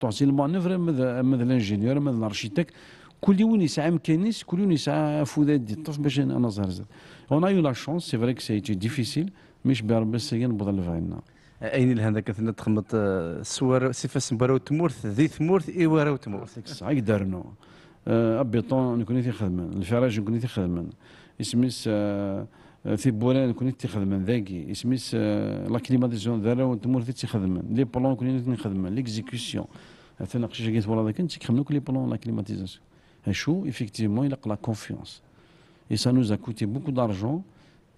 تعطي المانوفر ماذا الانجينيور ماذا الارشيتك كل يوم يسعى مكانيس كل يوم يسعى فوداد دي طف باش انا زهرزت اون ايو لا شونس سي فري سي تي ديفيسيل مش بربي السيا نبض الفعلنا اين لهنا ذاك ثنا تخمط سوار آه، سيفاس مبارو تمورث ذي تمورث اي وراو تمورث الساعه قدرنا ابيطون آه، نكون خدمه الفراج نكون خدمه اسميس أه في بولان كوني تيخدمن ذاكي اسميس آه، لا دارا وانت مورثي تيخدمن لي بلون كوني نخدم ليكزيكسيون اثنا قشيش قلت والله ذاك تيخدمن كل لي بلون لا كليماتيزاسيون هشو ايفيكتيفمون يلق لا كونفيونس اي سا نوز كوتي بوكو دارجون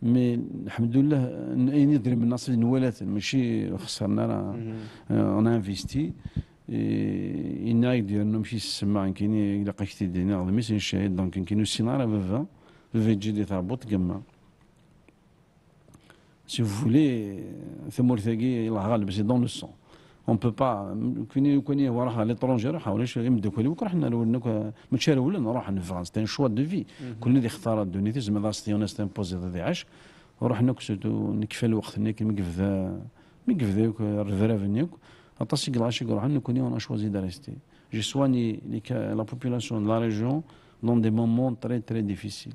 مي الحمد لله اني يدري من الناس نولات ماشي خسرنا راه اون انفيستي ينا ديال نمشي السماع كاين الا قشتي دينا ميسين شاهد دونك كاينو السيناريو فيفا فيفا تجي دي تربط كما si vous voulez, c'est dans le sang. On ne peut pas. C'est un choix de vie. C'est imposé وروح نكسد ونكفى الوقت نيك مكفدا مكفدا يوك الرذراب نيك اطاس يقل عاشق روح نكوني اون اشوازي دارستي جي سواني لا بوبولاسيون لا ريجيون دون دي مومون تري تري ديفيسيل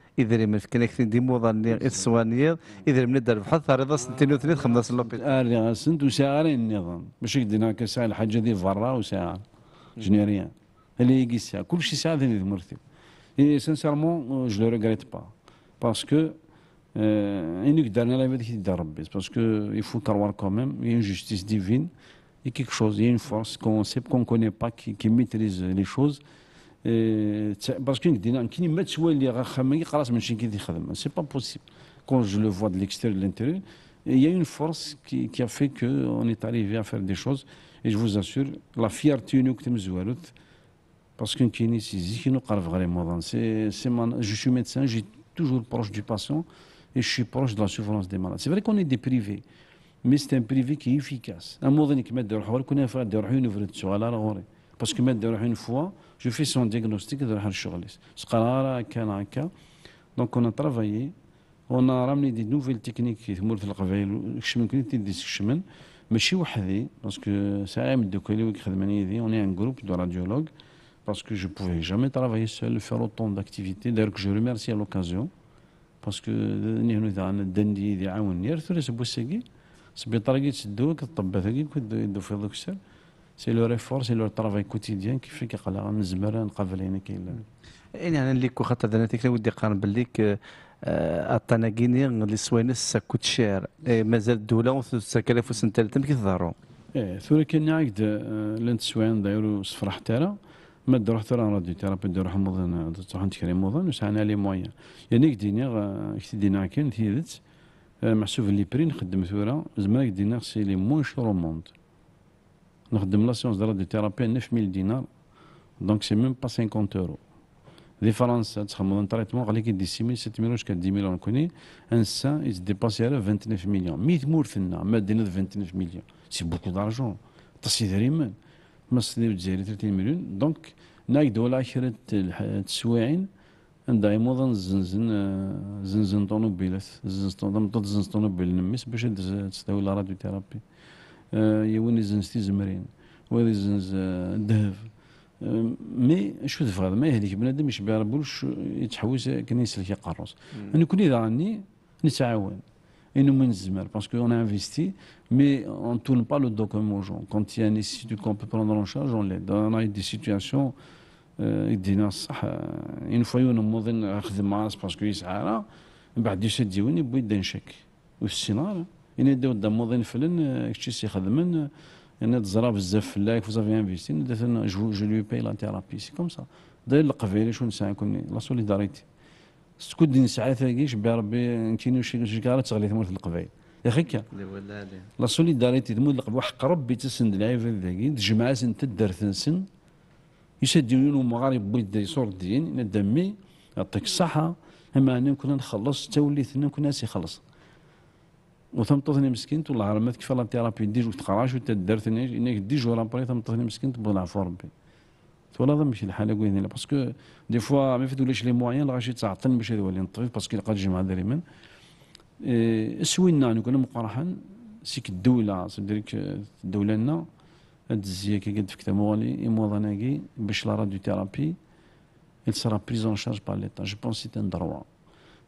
إذريم كنك تنديمو ظني إثسوانيض إذريم ندر بحث ثاريضا سنتين وثنين خمسة سلوبيت آري سنت وساعرين النظام باش يقدنا كساعة الحاجة دي برا وساعة جنيريا اللي يقيسها كل شيء ساعة ذي مرتب إي سانسيرمون جو لو ريغريت با باسكو إنك درنا لا يبدأ دار ربي باسكو يفو كروار كوميم يا اون جوستيس ديفين يا كيك شوز يا اون فورس كون سيب كون كوني با كي ميتريز لي شوز Parce que c'est pas possible quand je le vois de l'extérieur de l'intérieur il y a une force qui, a fait qu'on est arrivé à faire des choses. Et je vous assure, la fierté unique parce que je suis médecin, j'ai toujours proche du patient et je suis proche de la souffrance des malades. C'est vrai qu'on est des mais c'est un privé qui est efficace. parce que mettre une fois, Je fais son diagnostic de la Sqarara, Kanaka. Donc on a travaillé, on a ramené des nouvelles techniques qui sont في القبائل الشمن كنت تدي الشمن ماشي وحدي باسكو ساعه مدوكالي ويخدمني يدي اون ان جروب دو راديولوج parce que je ne pouvais jamais travailler seul, faire autant d'activités. D'ailleurs, que je remercie à l'occasion, parce que nous avons un dandy, des aouniers, tous les boussegis, c'est bien targué, c'est deux, que tu as battu, que tu as fait le سي لو ريفور سي لو ترافاي كوتيديان كيف كيقلع نزمر نقابل هنا كاين يعني انا اللي كو خاطر انا تيك ودي قارن بالليك اعطانا كيني اللي سوينس ساكوت شير مازال الدوله 3000 سنه تم كيتضروا ايه ثوري كان عقد لانت سوين دايرو صفر حتى راه ما دروح ترى راه دي تيرابي دو راح موضن تروح نتكري موضن وسعنا لي موان يعني كدينا دينا كان تيدت محسوب لي برين نخدم ثورة زعما كدينا سي لي موان شور موند نخدم لا سيونس دو تيرابي 9000 دينار دونك سي ميم با 50 اورو ديفرنس تخمم ان تريتمون غالي كيدي 6000 7000 واش كدي مليون كوني ان سان يتديباسي على 29 مليون 100 مورثنا ما دينا 29 مليون سي بوكو دارجون تصي دريمان مصري والجزائري 30 مليون دونك نايدو على 10 تسوايعين عندها يموضن زنزن زنزن طونوبيلات زنزن طونوبيل نميس باش تستوي لا راديو تيرابي يوين آه، يزنز تيزمرين وين يزنز الذهب آه، آه، مي شو تفغض ما يهديك بنادم يشبع ربو يتحوس كان يسلك يقرص انا كل اذا عني نتعاون انه من الزمر باسكو اون انفيستي مي اون تورن با لو دوكومون aux gens quand il y a un institut qu'on peut prendre en charge on l'aide on a des situations يدينا الصح اون فوا ينمض نخدم مع راس باسكو يسعى من بعد يسد يوني بويد نشك والسينار يعني داو الدموضين فلن كشي سي خدمن انا تزرا بزاف في فوزافي انفيستي جو جو لو باي لا تيرابي سي كوم سا داير القبيله شو نسعى كوني لا سوليداريتي دي نسعى تاكيش بربي نتيني وشي شي كارا تغلي تموت القبائل يا اخي كا لا سوليداريتي تموت القبائل وحق ربي تسند العباد ذاكي تجمع سن تدار تنسن يسديون المغارب بيد يصور الدين ندمي يعطيك الصحه اما انا كنا نخلص توليت كنا سيخلص وثمطتني مسكينت والله راه ما تكفى لا تيرابي ديج وتقراش درتني انك ديج ولا بري ثمطتني مسكينت بلا العفو ربي ولا ظن ماشي الحال كوين لا باسكو دي فوا ما فدولاش لي موان راه غاشي تعطل باش هذا ولي نطفي باسكو داري من دائما إيه، سوينا نقول مقرحا سيك الدوله سيك الدوله لنا هاد الزيه كي قد كتاب موالي ايموضاناكي باش لا راديو تيرابي il سرا بريزون شارج charge ليتا جو بونس pense que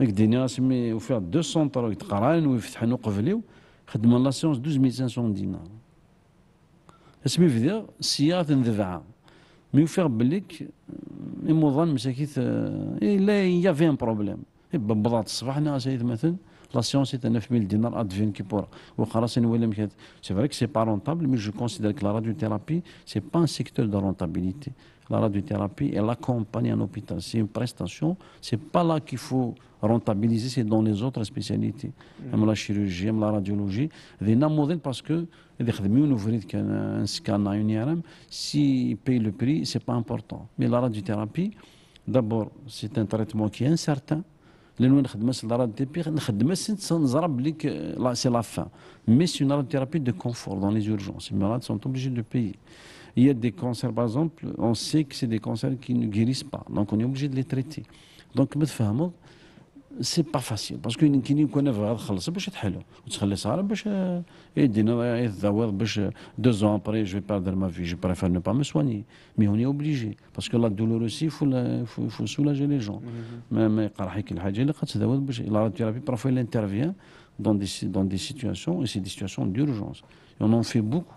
ديني سمي وفيها دو سونتر قران ويفتحن قبليو خدم لا سيونس 12500 دينار اسمي فدا سيارة ذبعة مي وفيها بليك يموضان مساكيت الا يا فين بروبليم بضات الصباح ناس مثلا La séance est à 9000 dinars à qui pourra. C'est vrai que c'est pas rentable, mais je considère que la radiothérapie, c'est pas un secteur de rentabilité. La radiothérapie, elle accompagne un hôpital. C'est une prestation. C'est pas là qu'il faut rentabiliser, c'est dans les autres spécialités. comme mm-hmm. la chirurgie, comme la radiologie. Des modèle parce que, eh un scan à IRM, s'ils paye le prix, c'est pas important. Mais la radiothérapie, d'abord, c'est un traitement qui est incertain. Les soins de c'est la fin. Mais thérapie de confort, dans les urgences, les malades sont obligés de payer. Il y a des cancers, par exemple, on sait que c'est des cancers qui ne guérissent pas, donc on est obligé de les traiter. Donc, c'est pas facile parce qu'une qui n'est pas une c'est très bien. On se laisse à la euh, et d'une euh, euh, deux ans après, je vais perdre ma vie. Je préfère ne pas me soigner, mais on est obligé parce que la douleur aussi, il faut soulager les gens. Mm-hmm. Mais la thérapie, il La parfois, elle intervient dans des situations et c'est des situations d'urgence. On en fait beaucoup,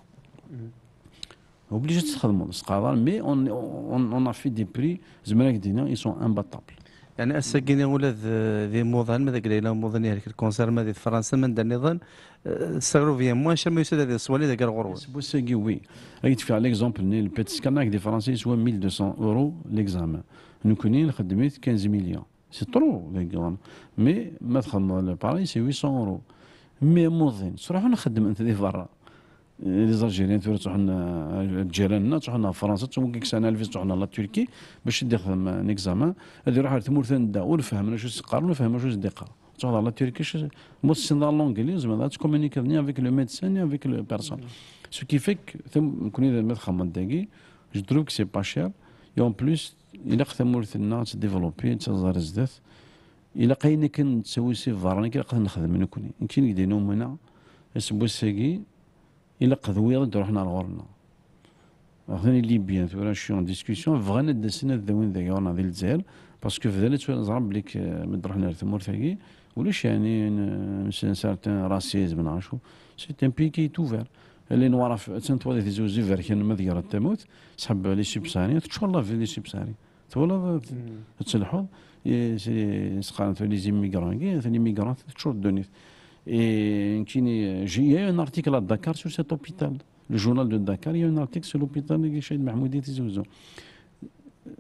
mm-hmm. obligé de se faire le monde, mais on a fait des prix. Je me ils sont imbattables. يعني اساكيني ولا آه، ذي موضان ماذا لهم موضان يهلك الكونسير ماذا في فرنسا من دار نظام صغروا آه، فيا موان شر ما يسد هذه الصوالي سي الغرور سبوساكي وي غيت في على ليكزومبل ني البيت دي فرنسي سوا 1200 اورو ليكزامان نكوني خدميت 15 مليون سي ترو مي ما تخدم باريس سي 800 اورو مي موضين صراحه نخدم انت دي برا لي زالجيريان تورا تروحنا جيراننا تروحنا فرنسا تمكن سنه الفيز تروحنا لا تركي باش ندير نيكزامان هادي روح تمور دا ونفهم شو سقار ونفهم شو سديقار تهضر لا تركيش سين دار لونجليز ما تكومونيكي ني افيك لو ميدسان ني افيك لو بيرسون سو كي فيك ثم كوني ما تخمم داكي جو سي با شير اون بلوس الا ثمورتنا تديفلوبي تزار زدات الا قاينك كنسوي سي انا كي نخدم كوني يمكن يدينو منا اسبوع ساكي الى قذوير روحنا لغورنا غني ليبيان تورا شو اون ديسكسيون فغانا دسنا ذوين ذا يورنا ديال الجزائر باسكو فذانا تورا نزرع بليك آه، مد روحنا لثمور ثاكي ولاش يعني آه، سارتان راسيزم نعرفو سي ان بي كي توفير اللي نوار سان توا ذي زوزي فير كان ما ديرا تموت سحب لي سيبساري تشوال لا في لي سيبساري تولا تسلحو سي سقارن لي زي ميغران كي ثاني ميغران تشوال دونيث Et j'ai un article à Dakar sur cet hôpital. Le journal de Dakar, il y a un article sur l'hôpital de Cheikh Mahmoudi Tizouzou.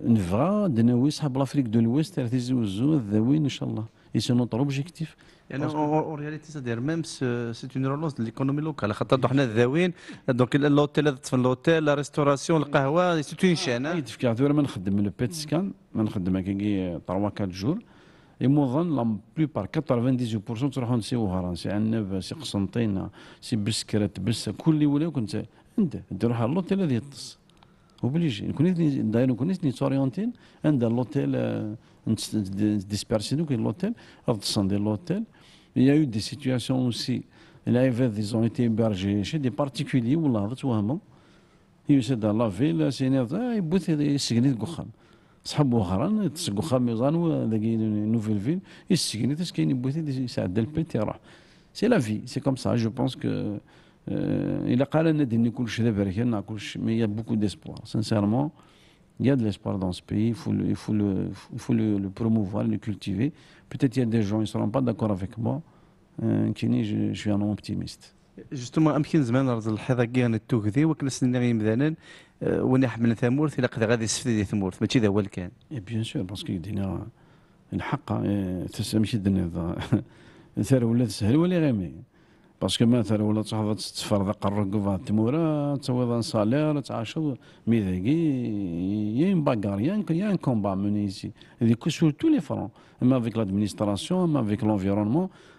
نبغى دناوي صحاب لافريك دو لويست تاع تيزوزو الذوي ان شاء الله اي سي نوتر اوبجيكتيف يعني اون رياليتي سادير ميم سي اون رولونس دو ليكونومي لوكال خاطر حنا الذاويين دونك لوتيل تطفن لوتيل لا ريستوراسيون القهوه سي اون شان تفكر من نخدم لو بيت سكان ما نخدم كي 3 4 جور اي موظن لا بلو بار 98% تروحون سي وهران سي عنب سي قسنطينه سي بسكرت بس كل ولاو كنت انت تروح على اللوتيل هذه يطس وبليجي كنت داير كنت نيتوريونتين عند اللوتيل ديسبيرسينو كاين اللوتيل الطسان ديال اللوتيل يا يو دي سيتياسيون اوسي لا ايفيت دي زون ايتي بارجي شي دي بارتيكولي ولا هذا توهمهم يوسف دار لا فيل سينير بوث سكنيت كوخام C'est la vie, c'est comme ça. Je pense que. Euh, il mais il y a beaucoup d'espoir. Sincèrement, il y a de l'espoir dans ce pays. Il faut le promouvoir, le cultiver. Peut-être qu'il y a des gens qui ne seront pas d'accord avec moi. Euh, je suis un optimiste. جوستومون امكن زمان رض الحيضه كيان التوكذي وكنس نغي مدانن آه، وانا حمل ثمور الى قد غادي يسفدي ثمور ماشي دا هو الكان بيان سور باسكو دينا الحق آه، ماشي دنا سير ولا سهل ولا مي باسكو مثلا ولا تحفظ تفرض الرقبه تمورا تعوض صالير تعاشر ميداكي يا ان باغار يا يا ان كومبا منيسي هذيك سور تو لي فرون اما فيك لادمينستراسيون اما فيك لونفيرونمون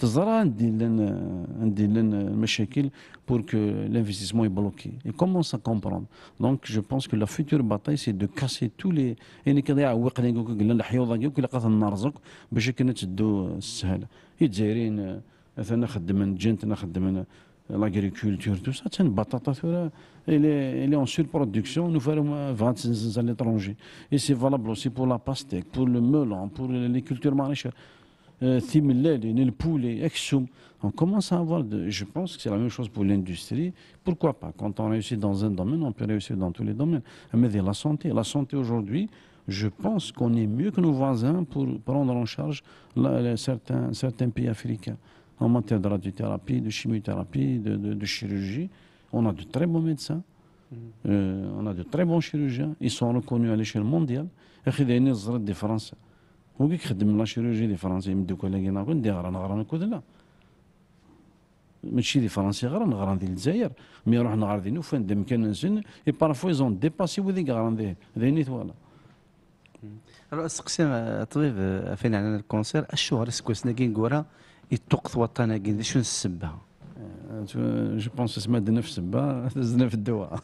تزرع عندي عندي المشاكل pour que l'investissement est bloqué. Il دونك جو بونس كو لا pense que سي دو كاسي تو لي casser tous les يعني كذا يعوق لك الحيوضه كي لقات نرزق باش كنا تدو السهاله الجزائريين مثلا خدمنا جنتنا خدمنا لاغريكولتور تو سا تن بطاطا ثورا الي الي اون سور برودكسيون نو فارو فانت زال لترونجي اي سي فالابل اوسي بور لا باستيك بور لو مولون بور لي كولتور ماريشير Euh, on commence à avoir, je pense que c'est la même chose pour l'industrie. Pourquoi pas Quand on réussit dans un domaine, on peut réussir dans tous les domaines. Mais la santé, la santé aujourd'hui, je pense qu'on est mieux que nos voisins pour prendre en charge certains, pays africains. En matière de radiothérapie, de chimiothérapie, de, chirurgie, on a de très bons médecins. Mm-hmm. Euh, on a de très bons chirurgiens, ils sont reconnus à l'échelle mondiale. وكي خدم لا شيروجي دي فرنسي يمدوك ولا كينا كون دي غران غران كود لا ماشي دي فرنسي غران غران ديال الجزائر مي نروح نغار دي نوفان دم كان نسن اي بارفو زون ديباسي وذيك غران دي نيت ولا الو سقسي طبيب فين على الكونسير الشهر سكوسنا كين كورا يتوقف وطنا كين شنو السبه جو بونس تسمى دنف سبا في الدواء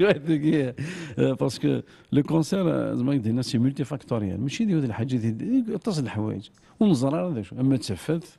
واحد باسكو لو كونسير زعما دينا سي ملتي فاكتوريال ماشي ديال الحاجه اتصل الحوايج ونزرار هذا اما تسفت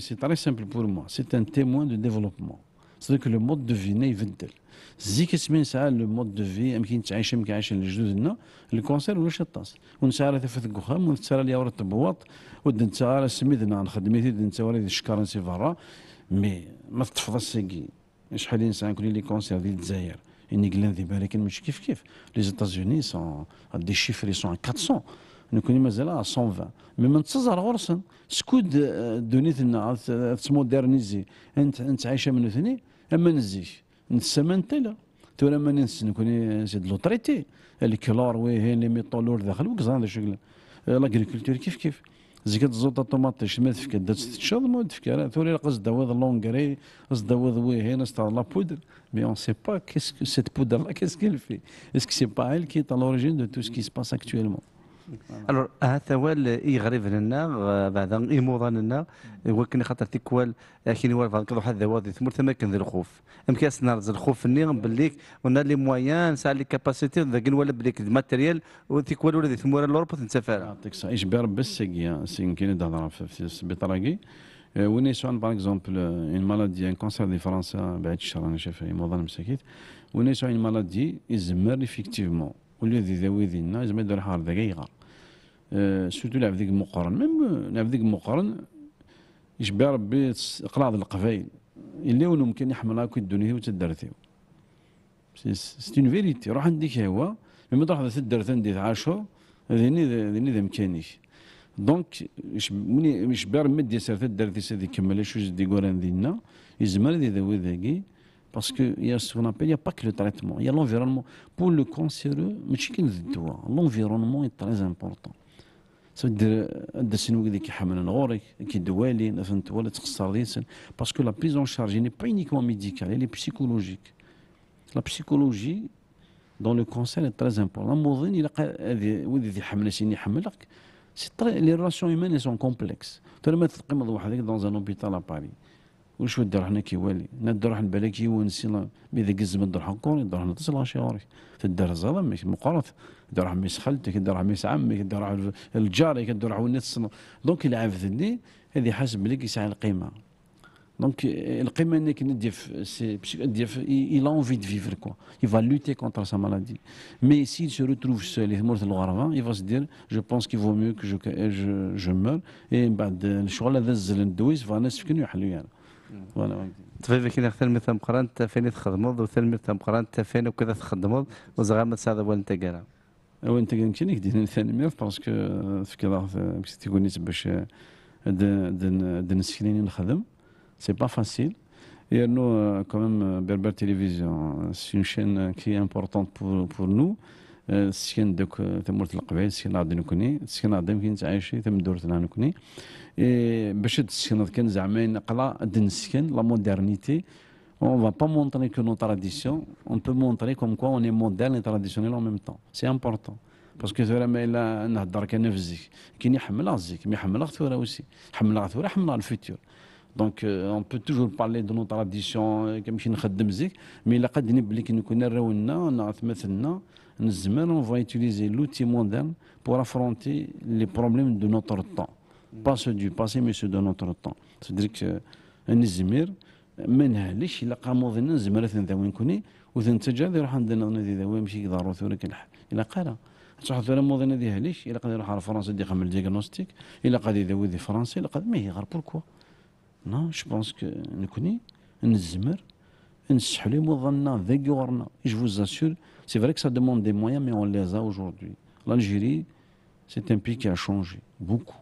c'est très simple pour moi. C'est un témoin de développement. C'est-à-dire que le mode de vie n'est pas زيك سمين ساعة لو مود دو في يمكن تعيش يمكن عايش لجدودنا الكونسير ولا شطاس ونسارة تفث قخام ونسارة لي ورا تبوط ودن سارة سميدنا نخدميتي دن سارة دي الشكار نسي برا مي ما تفضى السيكي شحال انسان كل لي كونسير ديال الجزائر اني قلان ذي بالك مش كيف كيف لي زيتازوني سون دي شيفري سون 400 نكوني مازال 120 مي من تصزر غرسن سكود آه، دونيتنا تمودرنيزي آه، انت انت عايشه من ثني اما نزيش انت لا تو لما ننس نكوني آه، زيد لوتريتي الكلور هي لي ميطولور داخل وكزان هذا شكل لاكريكولتور كيف كيف زي كتزوط طوماطيش ما تفكا دات تشرب ما تفكا ثوري قصد داوض لونغري قصد وي وهين قصد لا بودر مي اون سي با كيسك سيت بودر لا كيسك في اسك سي با ايل كي تا لوريجين دو تو سكي سباس اكتويلمون الور ها ثوال غريب لنا بعدا موضه لنا ولكن خاطر تيكوال كي يوالف كضوح هذا واضي ثمر كان ذي الخوف امكاس نرز الخوف ني بليك ونا لي مويان ساع لي كاباسيتي ذاك ولا بليك الماتيريال وتيكوال ولا ذي ثمر الاوروب تنسافر يعطيك ربي يجبر بالسقيا يمكن تهضر في السبيطراكي وني يسون باغ اكزومبل اون مالادي ان كونسير دي فرنسا بعد الشهر انا اي موضه مساكيت وني يسون مالادي يزمر افيكتيفمون ولي ذي ذوي الناس يزمر يدور حار ذاك يغار آه، سوتو لعب ذيك مقارن ميم لعب ذيك مقارن يشبع ربي قلاض القفايل اللي ولو ممكن يحمل هاكو الدنيا وتدرتي سي اون فيريتي روح عندك هو ميم تروح تدرث عندي عاشور ذيني ذيني ذا مكانيك دونك ملي يشبع مد يسير تدرتي سيدي كمل شو جدي كوران ذينا يزمر ذي وي ذاكي باسكو يا سون ابي يا باك لو تريتمون يا لونفيرونمون بور لو le traitement, ماشي y a لونفيرونمون اي تري cancéreux, سدير الدسن وكذا كيحملن كي دوالي فهمت ولا تقصر ديسن باسكو لا بيز اون شارج ني با اونيكمون ميديكال هي بسيكولوجيك لا بسيكولوجي دون لو كونسير تري امبورطون الموظن الى وذي ذي حمل سيني حملك سي تري لي ريلاسيون هيومان سون كومبلكس ترى ما تقيمض وحدك دون زان اوبيتال ا باري وشو درحنا كي والي روح البلاكي ونسينا اذا قز من كون قوري درح نتصل عشي غاري في الدرح الظلم مقرف مقارث روح ميس خالتك خلتك روح ميس عمك درح الجاري درح ونتصل دونك اللي عارف ذني هذه حسب لك يسعى القيمة دونك القيمة انك ندي في ندي في اي لونفي دو فيفر كوا يفا لوتي كونتر سا مالادي مي سي سو روتروف سول مورث الغرفة يفا سدير جو بونس كي فو ميو كو جو جو مور اي من بعد الشغل هذا الزل ندويس فانا سكن يحلو يعني تفيفي كي ثلمي ثم قران تفيني تخدمض وثلمي ثم مقران تفيني وكذا تخدمض وزغام تساعد وين تقرا وين تقرا يمكن يك دينا ثاني ميرت باسكو فكرة تيكوني باش دنسكنيني نخدم سي با فاسيل Et nous, quand même, Berber Télévision, c'est une chaîne qui est importante pour, pour nous. السكن آه، دوك تمورت آه، القبائل السكن عاد نكوني السكن عاد يمكن تعيشي تم دورتنا نكوني إيه، باش تسكن كان زعما نقلا السكن لا مودرنيتي اون فا با مونتري كو نو تراديسيون اون بو مونتري كوم كوا اون مودرن تراديسيونيل اون ميم طون سي امبورتون باسكو ثورا ما الا نهضر كان في الزيك كاين يحمل الزيك ما يحملها ثورا وسي حملها ثورا حمل الفيتور دونك اون بو توجور بارلي دو نو تراديسيون كنمشي نخدم زيك مي euh, euh, الا قد نبلي كي نكون راونا نعرف مثلنا نزمان اون فايتيليزي لوتي موندرن بو افرونتي لي بروبليم دو نوتر طون با سو دو باسي مي سو دو نوتر طون سيدريك ان الزمير منها ليش الا قاموضنا زمرت ذوين كوني وذن تجاد يروح عند النظام ذوين ماشي ضروري ثوري كلح الا قرا تصح ثوري موضنا ذي ليش الا قد يروح على فرنسا دي قام الديغنوستيك الا قد يذوي ذي فرنسي الا قد ما هي غير بوركو نو جو بونس كو نكوني نزمر Je vous assure, c'est vrai que ça demande des moyens, mais on les a aujourd'hui. L'Algérie, c'est un pays qui a changé beaucoup,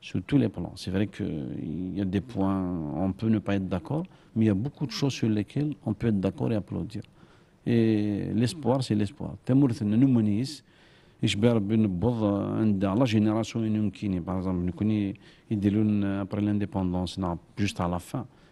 sur tous les plans. C'est vrai qu'il y a des points, on peut ne pas être d'accord, mais il y a beaucoup de choses sur lesquelles on peut être d'accord et applaudir. Et l'espoir, c'est l'espoir. يشبه la génération عند لا جينيراسيون يمكن باغ اكزومبل ابري juste à la fin.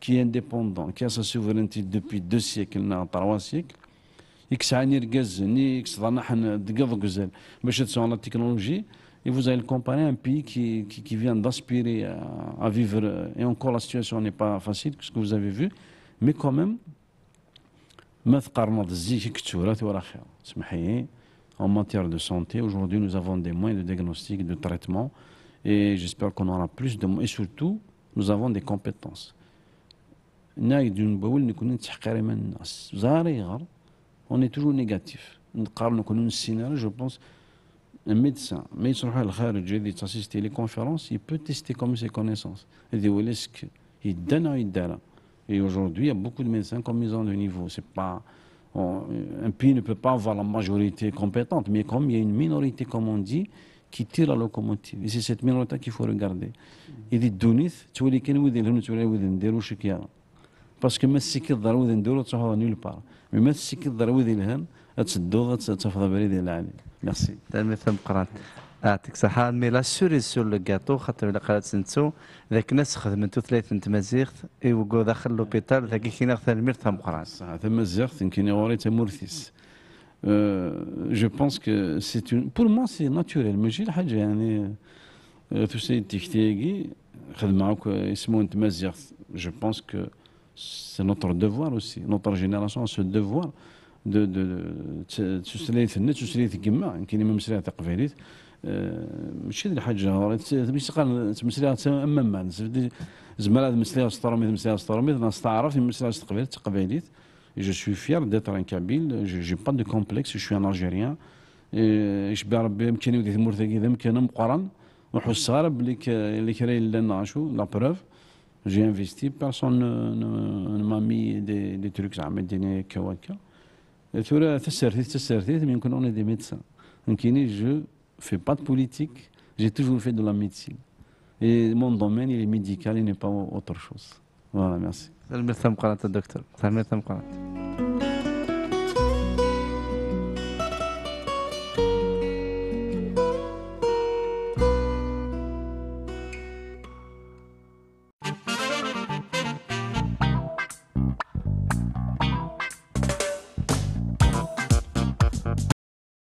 qui est indépendant, qui a sa souveraineté depuis deux siècles, trois siècles, et que ça a la technologie, et vous allez le comparer un pays qui, vient d'aspirer à, vivre, et encore la situation n'est pas facile, ce que vous avez vu, mais quand même, en matière de santé, aujourd'hui nous avons des moyens de diagnostic, de traitement, et j'espère qu'on aura plus de moyens, et surtout, nous avons des compétences on est toujours négatif je pense un médecin, il peut tester comme ses connaissances. Il dit, donne Et aujourd'hui, il y a beaucoup de médecins comme ils ont le niveau. un pays ne peut pas avoir la majorité compétente, mais comme il y a une minorité, comme on dit, qui tire la locomotive. Et c'est cette minorité qu'il faut regarder. Il dit, tu باسكو ما تسيكي تضر وذي ندور تروحوا نيل بار مي ما تسيكي تضر وذي الهم تسدو تفضى بريد الى علي ميرسي تامي فهم قرانت يعطيك الصحة مي لا سوريز سو لو كاطو خاطر إلا قرات سنتو ذاك الناس خدمتو ثلاثة تمازيغت يوقو داخل لوبيتال ذاك كينا خثا المير ثم قران صح تمازيغت كينا وري تمورثيس جو بونس كو سي بور مو سي ناتوريل ماشي الحاجة يعني أه، تو سي تيكتيكي خدمة هاك يسمون تمازيغت جو بونس كو سي نوتر دوفوار aussi, notre génération a ce devoir دو تسلية الناس تسلية كما كاين ما مسلية تقبيليت ماشي هذه الحاجه جهوري تمثل تمثل تماما زعما هذه المسليه سطرميت مسليه سطرميت انا استعرف المسليه تقبيليت تقبيليت je suis fier d'être un Kabyle, je n'ai pas de complexe, je suis un Algérien. ربي يمكن يدي ثمور ثقيل يمكن مقارن وحس غير بلي اللي لنا شو لا بروف J'ai investi, personne ne m'a mis des, des trucs, ça m'a donné kawaka. Et tout là, mais on est des médecins. En Donc, je ne fais pas de politique, j'ai toujours fait de la médecine. Et mon domaine, il est médical, il n'est pas autre chose. Voilà, merci. Merci, docteur. Merci, docteur.